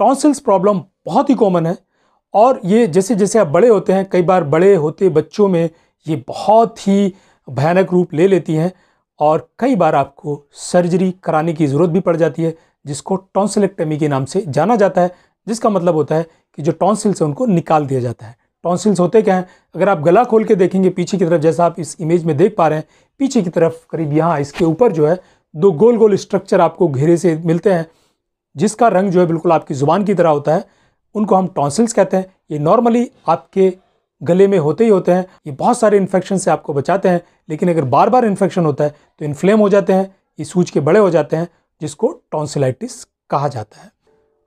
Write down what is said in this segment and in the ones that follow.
tonsils problem बहुत ही common है और ये जैसे जैसे आप बड़े होते हैं कई बार बड़े होते बच्चों में ये बहुत ही भयानक रूप ले लेती हैं और कई बार आपको सर्जरी कराने की ज़रूरत भी पड़ जाती है जिसको टॉन्सिलेक्टमी के नाम से जाना जाता है जिसका मतलब होता है कि जो टॉन्सिल्स हैं उनको निकाल दिया जाता है टॉन्सिल्स होते क्या हैं अगर आप गला खोल के देखेंगे पीछे की तरफ जैसा आप इस इमेज में देख पा रहे हैं पीछे की तरफ करीब यहाँ इसके ऊपर जो है दो गोल गोल स्ट्रक्चर आपको घेरे से मिलते हैं जिसका रंग जो है बिल्कुल आपकी ज़ुबान की तरह होता है उनको हम टॉन्सिल्स कहते हैं ये नॉर्मली आपके गले में होते ही होते हैं ये बहुत सारे इन्फेक्शन से आपको बचाते हैं लेकिन अगर बार बार इन्फेक्शन होता है तो इन्फ्लेम हो जाते हैं ये सूज के बड़े हो जाते हैं जिसको टॉन्सिलाइटिस कहा जाता है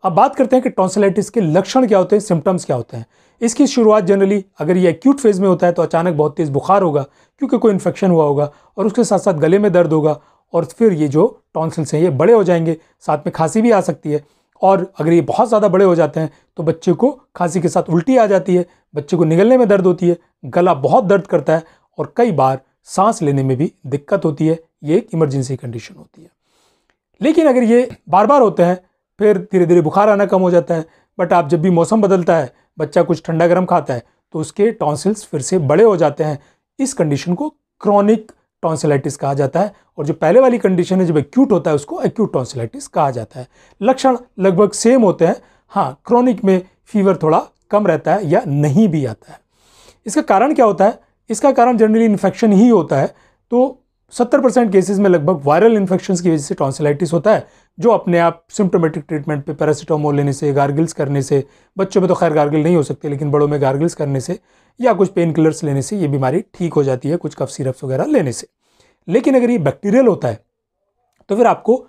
अब बात करते हैं कि टॉन्सिलाइटिस के लक्षण क्या होते हैं सिम्टम्स क्या होते हैं इसकी शुरुआत जनरली अगर ये एक्यूट फेज़ में होता है तो अचानक बहुत तेज़ बुखार होगा क्योंकि कोई इन्फेक्शन हुआ होगा और उसके साथ साथ गले में दर्द होगा और फिर ये जो टॉन्सिल्स हैं ये बड़े हो जाएंगे साथ में खांसी भी आ सकती है और अगर ये बहुत ज़्यादा बड़े हो जाते हैं तो बच्चे को खांसी के साथ उल्टी आ जाती है बच्चे को निगलने में दर्द होती है गला बहुत दर्द करता है और कई बार सांस लेने में भी दिक्कत होती है ये एक इमरजेंसी कंडीशन होती है लेकिन अगर ये बार बार होते हैं फिर धीरे धीरे बुखार आना कम हो जाता है बट आप जब भी मौसम बदलता है बच्चा कुछ ठंडा गर्म खाता है तो उसके टॉन्सिल्स फिर से बड़े हो जाते हैं इस कंडीशन को क्रॉनिक टॉन्सिलाइटिस कहा जाता है और जो पहले वाली कंडीशन है जब एक्यूट होता है उसको एक्यूट टॉन्सिलाइटिस कहा जाता है लक्षण लगभग सेम होते हैं हाँ क्रॉनिक में फीवर थोड़ा कम रहता है या नहीं भी आता है इसका कारण क्या होता है इसका कारण जनरली इन्फेक्शन ही होता है तो सत्तर परसेंट केसेज में लगभग वायरल इन्फेक्शन की वजह से टॉन्सिलाइटिस होता है जो अपने आप सिम्टोमेटिक ट्रीटमेंट पे पैरासीटामोल लेने से गार्गिल्स करने से बच्चों में तो खैर गार्गिल नहीं हो सकते लेकिन बड़ों में गार्गिल्स करने से या कुछ पेन किलर्स लेने से ये बीमारी ठीक हो जाती है कुछ कफ सिरप्स वगैरह लेने से लेकिन अगर ये बैक्टीरियल होता है तो फिर आपको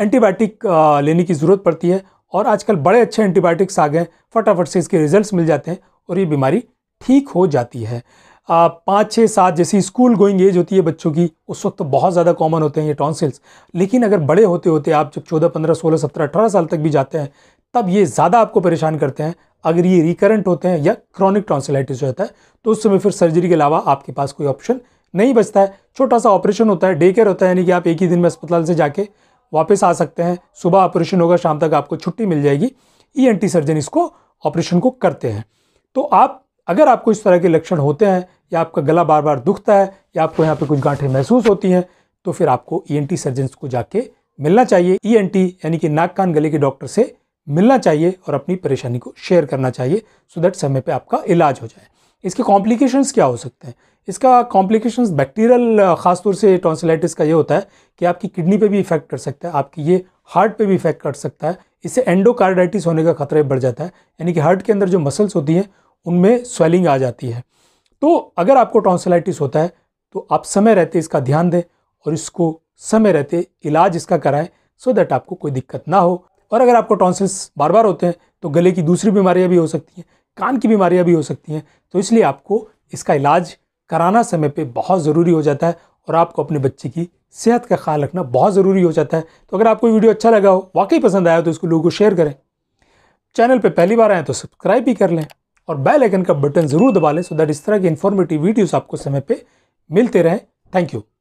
एंटीबायोटिक लेने की ज़रूरत पड़ती है और आजकल बड़े अच्छे एंटीबायोटिक्स आ गए फटाफट से इसके रिज़ल्ट मिल जाते हैं और ये बीमारी ठीक हो जाती है पाँच छः सात जैसी स्कूल गोइंग एज होती है बच्चों की उस वक्त तो बहुत ज़्यादा कॉमन होते हैं ये टॉन्सिल्स लेकिन अगर बड़े होते होते आप जब चौदह पंद्रह सोलह सत्रह अठारह साल तक भी जाते हैं तब ये ज़्यादा आपको परेशान करते हैं अगर ये रिकरेंट होते हैं या क्रॉनिक टॉन्सिलाइटिस रहता है तो उस समय फिर सर्जरी के अलावा आपके पास कोई ऑप्शन नहीं बचता है छोटा सा ऑपरेशन होता है डे केयर होता है यानी कि आप एक ही दिन में अस्पताल से जाके वापस आ सकते हैं सुबह ऑपरेशन होगा शाम तक आपको छुट्टी मिल जाएगी ई एन सर्जन इसको ऑपरेशन को करते हैं तो आप अगर आपको इस तरह के लक्षण होते हैं या आपका गला बार बार दुखता है या आपको यहाँ पे कुछ गांठें महसूस होती हैं तो फिर आपको ई e सर्जन को जाके मिलना चाहिए ई e यानी कि नाक कान गले के डॉक्टर से मिलना चाहिए और अपनी परेशानी को शेयर करना चाहिए सो दैट समय पर आपका इलाज हो जाए इसके कॉम्प्लिकेशंस क्या हो सकते हैं इसका कॉम्प्लिकेशंस बैक्टीरियल ख़ासतौर से टॉन्सिलाइटिस का ये होता है कि आपकी किडनी पे भी इफेक्ट कर सकता है आपकी ये हार्ट पे भी इफेक्ट कर सकता है इससे एंडोकार्डाइटिस होने का खतरा बढ़ जाता है यानी कि हार्ट के अंदर जो मसल्स होती हैं उनमें स्वेलिंग आ जाती है तो अगर आपको टॉन्सिलाइटिस होता है तो आप समय रहते इसका ध्यान दें और इसको समय रहते इलाज इसका कराएं सो दैट आपको कोई दिक्कत ना हो और अगर आपको टॉन्सिल्स बार बार होते हैं तो गले की दूसरी बीमारियां भी हो सकती हैं कान की बीमारियां भी हो सकती हैं तो इसलिए आपको इसका इलाज कराना समय पे बहुत ज़रूरी हो जाता है और आपको अपने बच्चे की सेहत का ख्याल रखना बहुत ज़रूरी हो जाता है तो अगर आपको वीडियो अच्छा लगा हो वाकई पसंद आया हो तो इसको लोगों को शेयर करें चैनल पर पहली बार आएँ तो सब्सक्राइब भी कर लें और बेल आइकन का बटन ज़रूर दबा लें सो दैट इस तरह के इन्फॉर्मेटिव वीडियोस आपको समय पे मिलते रहें थैंक यू